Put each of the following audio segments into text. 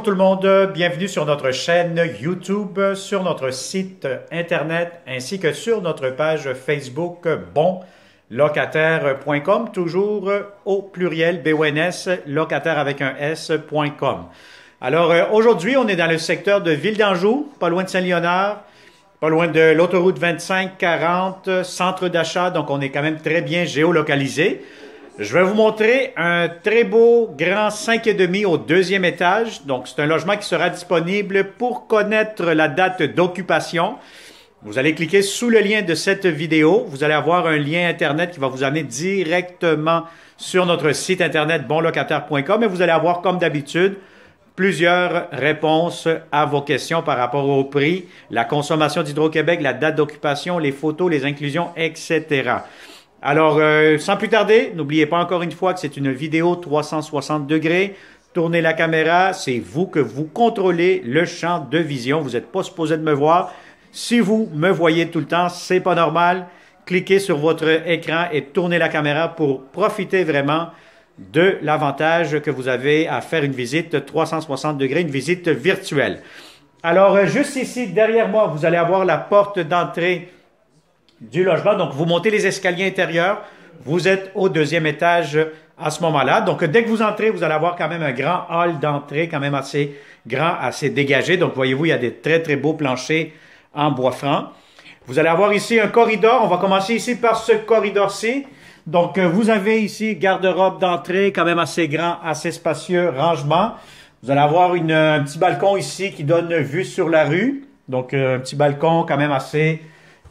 Bonjour tout le monde, bienvenue sur notre chaîne YouTube, sur notre site internet ainsi que sur notre page Facebook bonlocataire.com, toujours au pluriel BONS, locataire avec un S.com. Alors euh, aujourd'hui, on est dans le secteur de Ville d'Anjou, pas loin de Saint-Léonard, pas loin de l'autoroute 25-40, centre d'achat, donc on est quand même très bien géolocalisé. Je vais vous montrer un très beau grand 5,5 au deuxième étage. Donc, c'est un logement qui sera disponible pour connaître la date d'occupation. Vous allez cliquer sous le lien de cette vidéo. Vous allez avoir un lien Internet qui va vous amener directement sur notre site Internet bonlocataire.com et vous allez avoir, comme d'habitude, plusieurs réponses à vos questions par rapport au prix, la consommation d'Hydro-Québec, la date d'occupation, les photos, les inclusions, etc. Alors, euh, sans plus tarder, n'oubliez pas encore une fois que c'est une vidéo 360 degrés. Tournez la caméra, c'est vous que vous contrôlez le champ de vision. Vous n'êtes pas supposé de me voir. Si vous me voyez tout le temps, c'est pas normal. Cliquez sur votre écran et tournez la caméra pour profiter vraiment de l'avantage que vous avez à faire une visite 360 degrés, une visite virtuelle. Alors, euh, juste ici, derrière moi, vous allez avoir la porte d'entrée du logement. Donc, vous montez les escaliers intérieurs, vous êtes au deuxième étage à ce moment-là. Donc, dès que vous entrez, vous allez avoir quand même un grand hall d'entrée, quand même assez grand, assez dégagé. Donc, voyez-vous, il y a des très, très beaux planchers en bois franc. Vous allez avoir ici un corridor. On va commencer ici par ce corridor-ci. Donc, euh, vous avez ici garde-robe d'entrée, quand même assez grand, assez spacieux, rangement. Vous allez avoir un petit balcon ici qui donne vue sur la rue. Donc, euh, un petit balcon quand même assez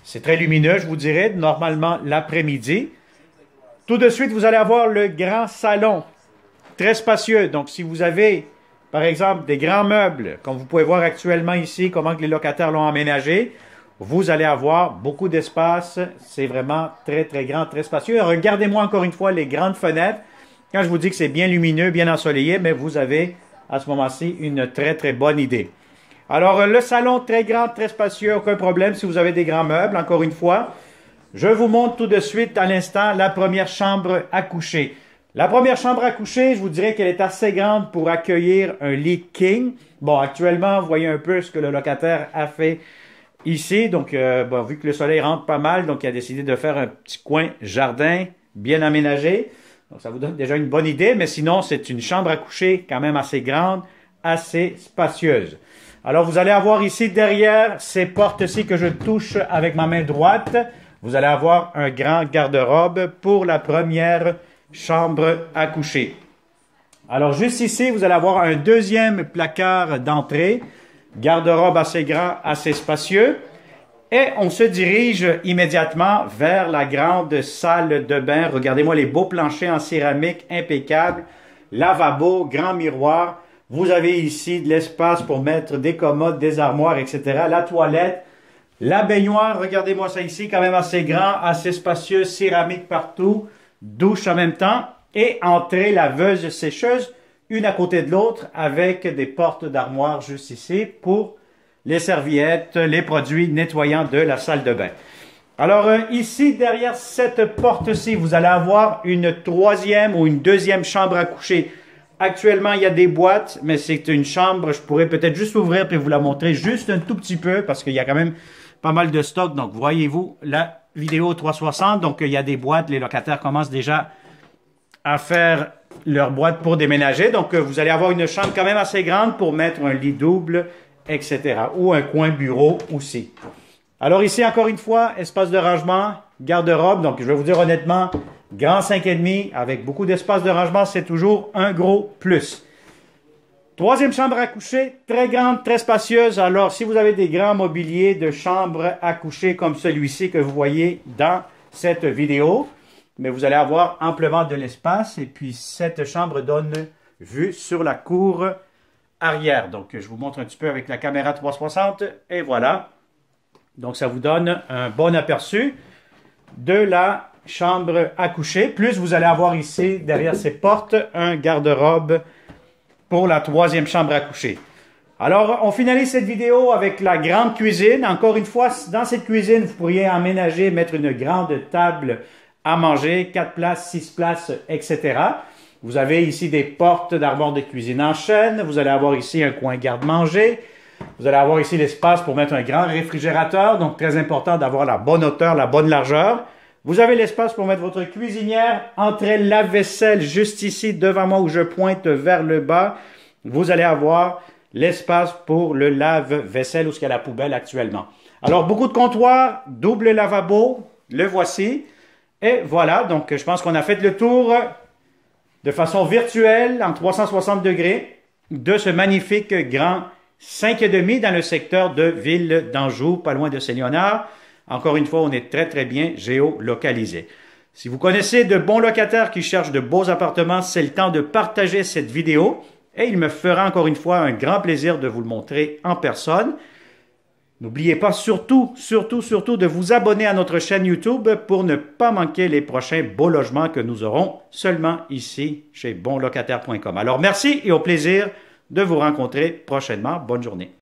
c'est très lumineux, je vous dirais, normalement l'après-midi. Tout de suite, vous allez avoir le grand salon, très spacieux. Donc, si vous avez, par exemple, des grands meubles, comme vous pouvez voir actuellement ici, comment les locataires l'ont aménagé, vous allez avoir beaucoup d'espace. C'est vraiment très, très grand, très spacieux. Regardez-moi encore une fois les grandes fenêtres. Quand je vous dis que c'est bien lumineux, bien ensoleillé, mais vous avez à ce moment-ci une très, très bonne idée. Alors, euh, le salon très grand, très spacieux, aucun problème si vous avez des grands meubles, encore une fois. Je vous montre tout de suite à l'instant la première chambre à coucher. La première chambre à coucher, je vous dirais qu'elle est assez grande pour accueillir un lit king. Bon, actuellement, vous voyez un peu ce que le locataire a fait ici. Donc, euh, bon, vu que le soleil rentre pas mal, donc il a décidé de faire un petit coin jardin bien aménagé. Donc, ça vous donne déjà une bonne idée, mais sinon, c'est une chambre à coucher quand même assez grande, assez spacieuse. Alors vous allez avoir ici derrière ces portes-ci que je touche avec ma main droite, vous allez avoir un grand garde-robe pour la première chambre à coucher. Alors juste ici, vous allez avoir un deuxième placard d'entrée, garde-robe assez grand, assez spacieux. Et on se dirige immédiatement vers la grande salle de bain. Regardez-moi les beaux planchers en céramique impeccables, lavabo, grand miroir. Vous avez ici de l'espace pour mettre des commodes, des armoires, etc. La toilette, la baignoire, regardez-moi ça ici, quand même assez grand, assez spacieux, céramique partout, douche en même temps, et entrée laveuse sécheuse, une à côté de l'autre, avec des portes d'armoire juste ici pour les serviettes, les produits nettoyants de la salle de bain. Alors euh, ici, derrière cette porte-ci, vous allez avoir une troisième ou une deuxième chambre à coucher. Actuellement, il y a des boîtes, mais c'est une chambre. Je pourrais peut-être juste ouvrir puis vous la montrer juste un tout petit peu parce qu'il y a quand même pas mal de stock. Donc, voyez-vous la vidéo 360. Donc, il y a des boîtes. Les locataires commencent déjà à faire leur boîte pour déménager. Donc, euh, vous allez avoir une chambre quand même assez grande pour mettre un lit double, etc. Ou un coin bureau aussi. Alors ici, encore une fois, espace de rangement, garde-robe. Donc, je vais vous dire honnêtement, Grand 5,5 avec beaucoup d'espace de rangement, c'est toujours un gros plus. Troisième chambre à coucher, très grande, très spacieuse. Alors, si vous avez des grands mobiliers de chambre à coucher comme celui-ci que vous voyez dans cette vidéo, mais vous allez avoir amplement de l'espace. Et puis, cette chambre donne vue sur la cour arrière. Donc, je vous montre un petit peu avec la caméra 360. Et voilà. Donc, ça vous donne un bon aperçu de la chambre à coucher. Plus vous allez avoir ici, derrière ces portes, un garde-robe pour la troisième chambre à coucher. Alors, on finalise cette vidéo avec la grande cuisine. Encore une fois, dans cette cuisine, vous pourriez aménager, mettre une grande table à manger, 4 places, 6 places, etc. Vous avez ici des portes d'armoire de cuisine en chaîne. Vous allez avoir ici un coin garde-manger. Vous allez avoir ici l'espace pour mettre un grand réfrigérateur. Donc, très important d'avoir la bonne hauteur, la bonne largeur. Vous avez l'espace pour mettre votre cuisinière entre la vaisselle juste ici devant moi où je pointe vers le bas. Vous allez avoir l'espace pour le lave-vaisselle ou ce qu'il y a la poubelle actuellement. Alors, beaucoup de comptoirs, double lavabo, le voici. Et voilà, donc je pense qu'on a fait le tour de façon virtuelle en 360 degrés de ce magnifique grand 5,5 dans le secteur de Ville d'Anjou, pas loin de Saint-Léonard. Encore une fois, on est très très bien géolocalisé. Si vous connaissez de bons locataires qui cherchent de beaux appartements, c'est le temps de partager cette vidéo et il me fera encore une fois un grand plaisir de vous le montrer en personne. N'oubliez pas surtout, surtout, surtout de vous abonner à notre chaîne YouTube pour ne pas manquer les prochains beaux logements que nous aurons seulement ici chez bonlocataire.com. Alors merci et au plaisir de vous rencontrer prochainement. Bonne journée.